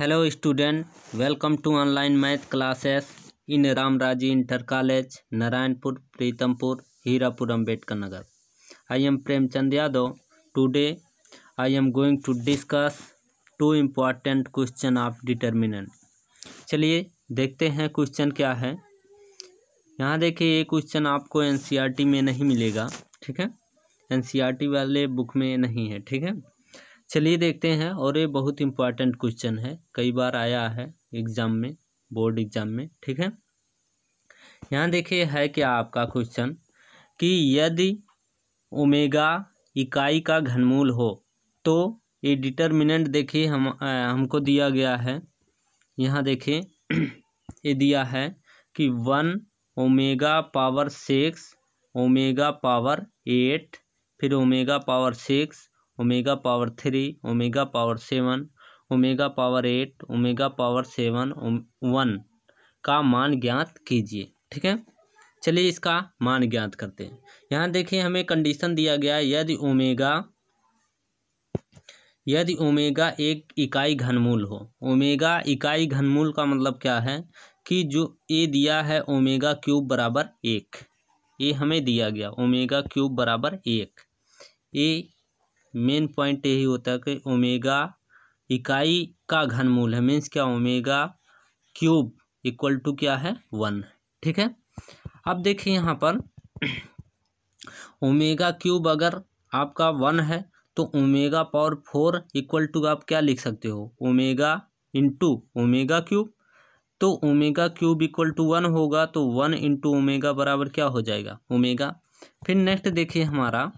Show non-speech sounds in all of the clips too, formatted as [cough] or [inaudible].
hello student welcome to online math classes in Ramraji inter college Narayanpur Pritampur Hirapur Ambedkar Nagar I am Premchand Yadav today I am going to discuss two important question of determinant चलिए देखते हैं question क्या है यहाँ देखिए ये क्वेश्चन आपको एन e में नहीं मिलेगा ठीक है एन e वाले बुक में नहीं है ठीक है चलिए देखते हैं और ये बहुत इम्पॉर्टेंट क्वेश्चन है कई बार आया है एग्ज़ाम में बोर्ड एग्ज़ाम में ठीक है यहाँ देखिए है क्या आपका क्वेश्चन कि यदि ओमेगा इकाई का घनमूल हो तो ये डिटर्मिनेंट देखिए हम आ, हमको दिया गया है यहाँ देखिए [clears throat] ये दिया है कि one omega power six omega power eight फिर omega power six omega power three omega power seven omega power eight omega power seven one का मान ज्ञात कीजिए ठीक है चलिए इसका मान ज्ञात करते हैं यहाँ देखिए हमें कंडीशन दिया गया यदि ओमेगा यदि ओमेगा एक इकाई घनमूल हो ओमेगा इकाई घनमूल का मतलब क्या है कि जो ए दिया है ओमेगा क्यूब बराबर एक ए हमें दिया गया ओमेगा क्यूब बराबर एक ए मेन पॉइंट यही होता है कि ओमेगा इकाई का घनमूल है मीन्स क्या ओमेगा क्यूब इक्वल टू क्या है वन ठीक है अब देखिए यहाँ पर ओमेगा क्यूब अगर आपका वन है तो omega power four equal to आप क्या लिख सकते हो ओमेगा इंटू ओमेगा क्यूब तो omega cube equal to one होगा तो वन इंटू ओमेगा बराबर क्या हो जाएगा ओमेगा फिर नेक्स्ट देखिए हमारा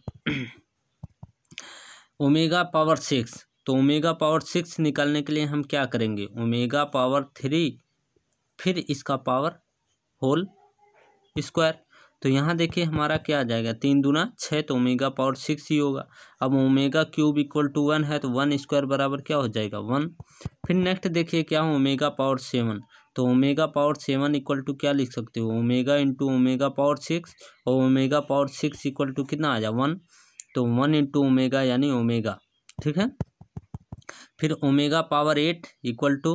ओमेगा पावर सिक्स तो ओमेगा पावर सिक्स निकालने के लिए हम क्या करेंगे ओमेगा पावर थ्री फिर इसका पावर होल स्क्वायर तो यहाँ देखिए हमारा क्या आ जाएगा तीन दूना छः तो ओमेगा पावर सिक्स ही होगा अब omega cube equal to one है तो वन स्क्वायर बराबर क्या हो जाएगा वन फिर नेक्स्ट देखिए क्या हो ओमेगा पावर सेवन तो omega power seven equal to क्या लिख सकते हो omega into omega power six और omega power six equal to कितना आ जाए वन तो वन इंटू ओमेगा यानी ओमेगा ठीक है फिर omega power eight equal to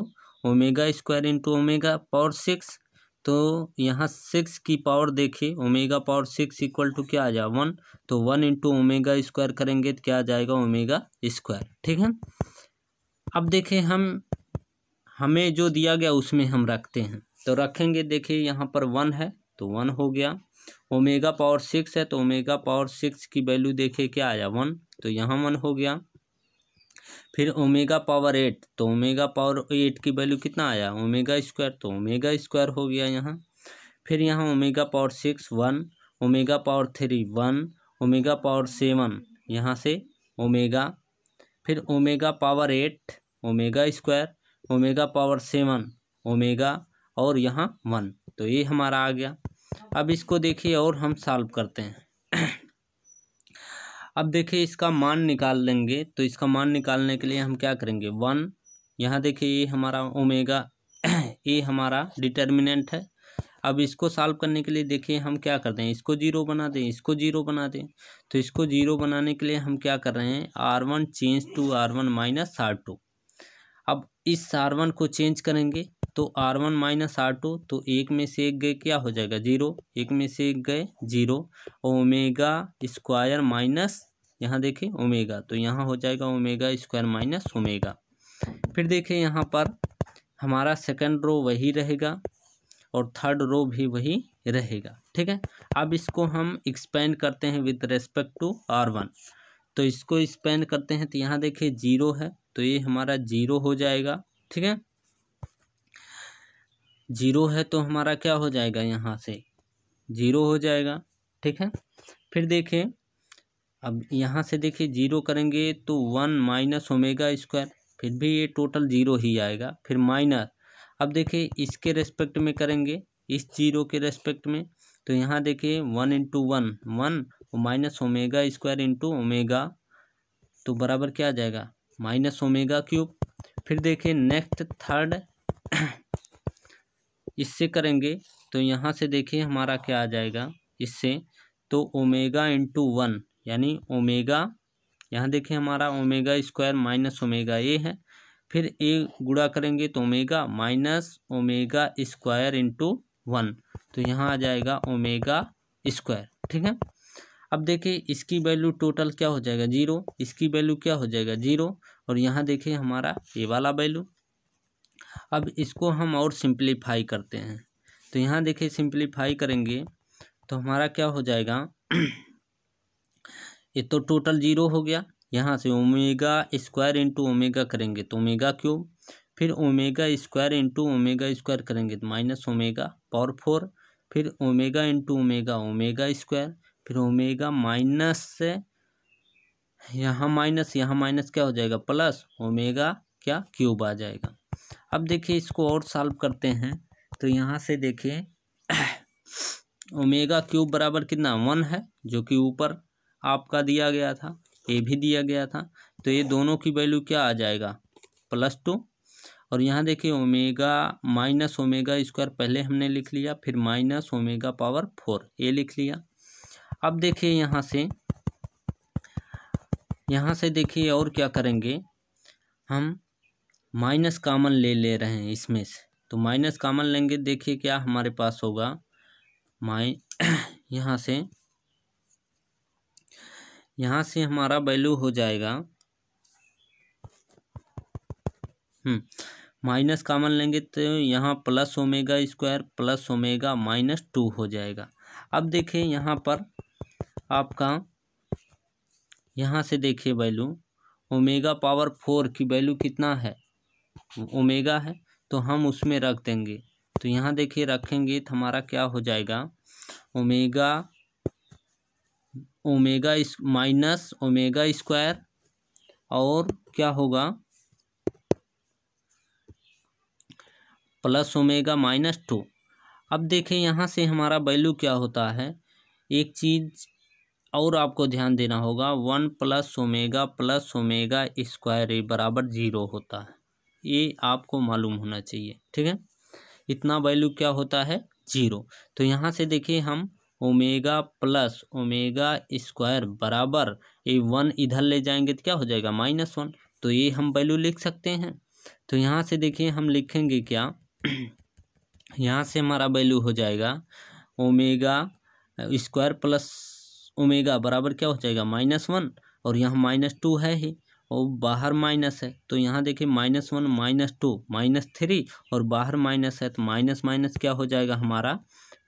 omega square into omega power six तो यहाँ सिक्स की पावर देखिए omega power six equal to क्या आ जाए वन तो वन इंटू ओमेगा स्क्वायर करेंगे तो क्या आ जाएगा ओमेगा स्क्वायर ठीक है अब देखें हम हमें जो दिया गया उसमें हम रखते हैं तो रखेंगे देखिए यहाँ पर वन है तो वन हो गया ओमेगा पावर सिक्स है तो ओमेगा पावर सिक्स की वैल्यू देखे क्या आया वन तो यहाँ वन हो गया फिर ओमेगा पावर एट तो ओमेगा पावर एट की वैल्यू कितना आया ओमेगा स्क्वायर तो ओमेगा स्क्वायर हो गया यहाँ फिर यहाँ omega power six one omega power three one omega power seven यहाँ से ओमेगा फिर omega power eight omega square omega power seven omega और यहाँ वन तो ये हमारा आ गया अब इसको देखिए और हम सॉल्व करते हैं अब देखिए इसका मान निकाल लेंगे तो इसका मान निकालने के लिए हम क्या करेंगे वन यहाँ देखिए ये हमारा ओमेगा ये हमारा डिटर्मिनेंट है अब इसको सॉल्व करने के लिए देखिए हम क्या कर दें इसको जीरो बना दें इसको जीरो बना दें तो इसको जीरो बनाने के लिए हम क्या कर रहे हैं R one change to R one minus R two अब इस आर वन को चेंज करेंगे तो R one minus R two तो एक में से एक गए क्या हो जाएगा जीरो एक में से एक गए जीरो ओमेगा स्क्वायर माइनस यहाँ देखें ओमेगा तो यहाँ हो जाएगा ओमेगा स्क्वायर माइनस ओमेगा फिर देखें यहाँ पर हमारा सेकंड रो वही रहेगा और थर्ड रो भी वही रहेगा ठीक है अब इसको हम एक्सपेंड करते हैं with respect to R one तो इसको एक्सपेंड करते हैं तो यहाँ देखिए जीरो है तो ये हमारा जीरो हो जाएगा ठीक है ज़ीरो है तो हमारा क्या हो जाएगा यहाँ से ज़ीरो हो जाएगा ठीक है फिर देखें अब यहाँ से देखिए जीरो करेंगे तो वन माइनस ओमेगा स्क्वायर फिर भी ये टोटल जीरो ही आएगा फिर माइनस अब देखिए इसके रेस्पेक्ट में करेंगे इस जीरो के रेस्पेक्ट में तो यहाँ देखिए one into one one minus omega square into omega तो बराबर क्या आ जाएगा माइनस ओमेगा क्यूब फिर देखिए नेक्स्ट थर्ड इससे करेंगे तो यहाँ से देखिए हमारा क्या आ जाएगा इससे तो ओमेगा इंटू वन यानी ओमेगा यहाँ देखिए हमारा ओमेगा स्क्वायर माइनस ओमेगा ए है फिर ए गुड़ा करेंगे तो omega minus omega square into one तो यहाँ आ जाएगा ओमेगा स्क्वायर ठीक है अब देखिए इसकी वैल्यू टोटल क्या हो जाएगा जीरो इसकी वैल्यू क्या हो जाएगा जीरो और यहाँ देखिए हमारा ये वाला वैल्यू अब इसको हम और सिंप्लीफाई करते हैं तो यहाँ देखिए सिंप्लीफाई करेंगे तो हमारा क्या हो जाएगा [clears throat] ये तो टोटल जीरो हो गया यहाँ से ओमेगा स्क्वायर इंटू ओमेगा करेंगे तो ओमेगा क्यूब फिर omega square into omega square करेंगे तो माइनस ओमेगा पावर फोर फिर omega into omega omega square फिर ओमेगा माइनस से यहाँ माइनस यहाँ माइनस क्या हो जाएगा प्लस ओमेगा क्या क्यूब आ जाएगा अब देखिए इसको और सॉल्व करते हैं तो यहाँ से देखिए ओमेगा [clears throat] क्यूब बराबर कितना वन है जो कि ऊपर आपका दिया गया था ये भी दिया गया था तो ये दोनों की वैल्यू क्या आ जाएगा प्लस टू और यहाँ देखिए ओमेगा माइनस ओमेगा स्क्वायर पहले हमने लिख लिया फिर माइनस ओमेगा पावर फोर ये लिख लिया अब देखिए यहाँ से यहाँ से देखिए और क्या करेंगे हम माइनस कामन ले ले रहे हैं इसमें से तो माइनस कामन लेंगे देखिए क्या हमारे पास होगा माइ [clears throat] यहाँ से यहाँ से हमारा वैल्यू हो जाएगा हम्म, माइनस कामन लेंगे तो यहाँ plus omega square plus omega minus two हो जाएगा अब देखिए यहाँ पर आपका यहाँ से देखिए वैल्यू ओमेगा पावर फोर की वैल्यू कितना है ओमेगा है तो हम उसमें रख देंगे तो यहाँ देखिए रखेंगे तो हमारा क्या हो जाएगा ओमेगा ओमेगा इस माइनस ओमेगा स्क्वायर और क्या होगा प्लस ओमेगा माइनस टू अब देखें यहाँ से हमारा वैल्यू क्या होता है एक चीज़ और आपको ध्यान देना होगा one plus omega plus omega square बराबर जीरो होता है ये आपको मालूम होना चाहिए ठीक है इतना वैल्यू क्या होता है जीरो तो यहाँ से देखिए हम ओमेगा प्लस ओमेगा स्क्वायर बराबर ये वन इधर ले जाएंगे तो क्या हो जाएगा माइनस वन तो ये हम वैल्यू लिख सकते हैं तो यहाँ से देखिए हम लिखेंगे क्या [clears throat] यहाँ से हमारा वैल्यू हो जाएगा ओमेगा स्क्वायर प्लस ओमेगा बराबर क्या हो जाएगा माइनस वन और यहाँ माइनस टू है ही और बाहर माइनस है तो यहाँ देखिए minus one minus two minus three और बाहर माइनस है तो माइनस माइनस क्या हो जाएगा हमारा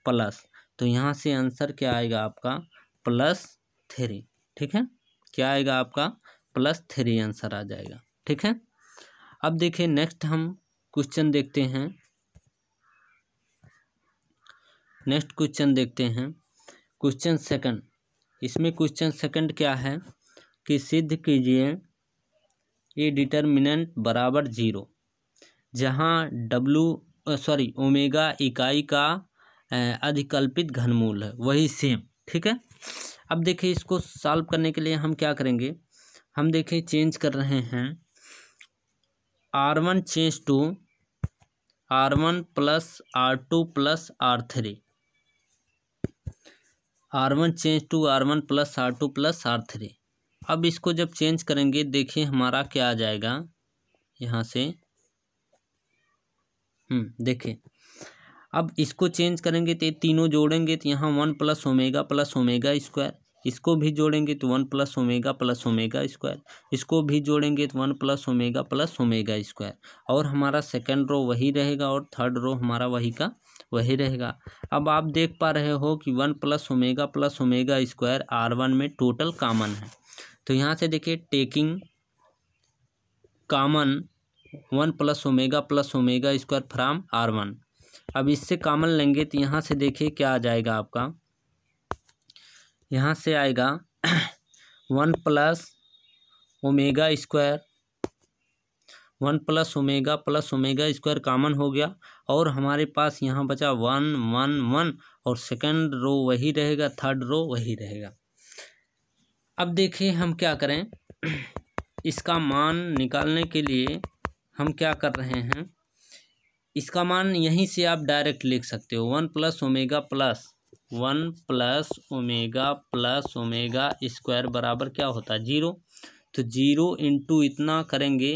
प्लस तो यहाँ से आंसर क्या आएगा आपका प्लस थ्री ठीक है क्या आएगा आपका प्लस थ्री आंसर आ जाएगा ठीक है अब देखिए नेक्स्ट हम क्वेश्चन देखते हैं नेक्स्ट क्वेश्चन देखते हैं क्वेश्चन सेकंड इसमें क्वेश्चन सेकंड क्या है कि सिद्ध कीजिए ये डिटर्मिनेंट बराबर जीरो जहाँ डब्लू सॉरी ओमेगा इकाई का अधिकल्पित घनमूल है वही सेम ठीक है अब देखिए इसको सॉल्व करने के लिए हम क्या करेंगे हम देखिए चेंज कर रहे हैं R one change to R one plus R two plus R three R one change to R one plus R two plus R three अब इसको जब चेंज करेंगे देखिए हमारा क्या आ जाएगा यहाँ से हम्म, देखिए अब इसको चेंज करेंगे तो तीनों जोड़ेंगे तो यहाँ one plus omega plus omega square इसको भी जोड़ेंगे तो one plus omega plus omega square इसको भी जोड़ेंगे तो one plus omega plus omega square और हमारा सेकेंड रो वही रहेगा और थर्ड रो हमारा वही का वही रहेगा अब आप देख पा रहे हो कि one plus omega plus omega square R one में टोटल कामन है तो यहाँ से देखिए taking common one plus omega plus omega square from R one अब इससे कामन लेंगे तो यहाँ से देखिए क्या आ जाएगा आपका यहाँ से आएगा one plus omega square one plus omega plus omega square common हो गया और हमारे पास यहाँ बचा वन वन वन और सेकंड रो वही रहेगा थर्ड रो वही रहेगा अब देखिए हम क्या करें इसका मान निकालने के लिए हम क्या कर रहे हैं इसका मान यहीं से आप डायरेक्ट लिख सकते हो one plus omega plus one plus omega plus omega square बराबर क्या होता है जीरो तो जीरो इंटू इतना करेंगे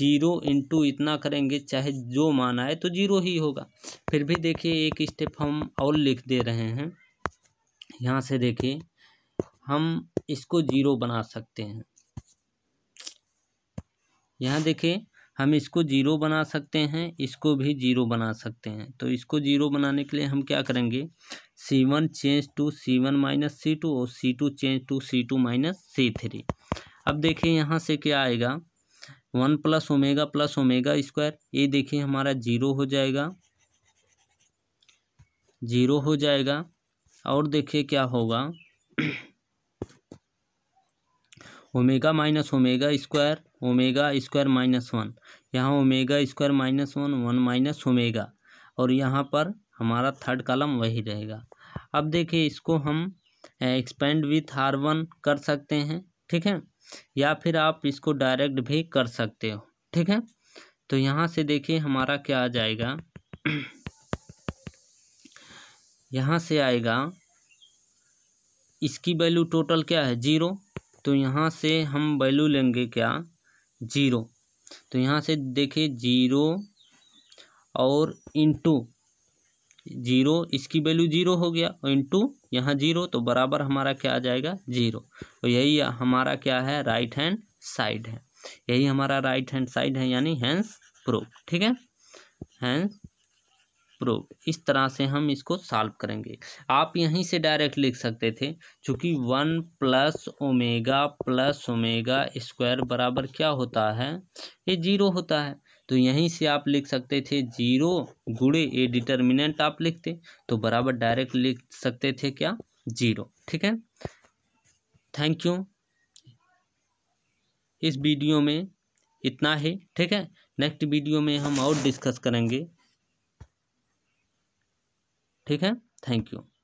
जीरो इंटू इतना करेंगे चाहे जो मान आए तो जीरो ही होगा फिर भी देखिए एक स्टेप हम और लिख दे रहे हैं यहाँ से देखिए हम इसको जीरो बना सकते हैं यहाँ देखें हम इसको जीरो बना सकते हैं इसको भी जीरो बना सकते हैं तो इसको जीरो बनाने के लिए हम क्या करेंगे C one change to C one minus C two और C two change to C two minus C three अब देखिए यहाँ से क्या आएगा one plus omega plus omega square ये देखिए हमारा जीरो हो जाएगा जीरो हो जाएगा और देखिए क्या होगा [clears throat] omega minus omega square omega square minus one यहाँ omega square minus one one minus omega और यहाँ पर हमारा थर्ड कॉलम वही रहेगा अब देखिए इसको हम एक्सपेंड विथ हार वन कर सकते हैं ठीक है या फिर आप इसको डायरेक्ट भी कर सकते हो ठीक है तो यहाँ से देखिए हमारा क्या आ जाएगा यहाँ से आएगा इसकी वैल्यू टोटल क्या है जीरो तो यहाँ से हम वैल्यू लेंगे क्या जीरो तो यहाँ से देखिए जीरो और इंटू जीरो इसकी वैल्यू जीरो हो गया और इंटू यहाँ जीरो तो बराबर हमारा क्या आ जाएगा जीरो और तो यही हमारा क्या है राइट हैंड साइड है यही हमारा राइट हैंड साइड है यानी हैंस प्रूफ ठीक है हैंस प्रूफ इस तरह से हम इसको सॉल्व करेंगे आप यहीं से डायरेक्ट लिख सकते थे चूँकि one plus omega plus omega square बराबर क्या होता है ये जीरो होता है तो यहीं से आप लिख सकते थे जीरो गुड़े ये डिटर्मिनेंट आप लिखते तो बराबर डायरेक्ट लिख सकते थे क्या जीरो ठीक है थैंक यू इस वीडियो में इतना ही ठीक है नेक्स्ट वीडियो में हम और डिस्कस करेंगे ठीक है थैंक यू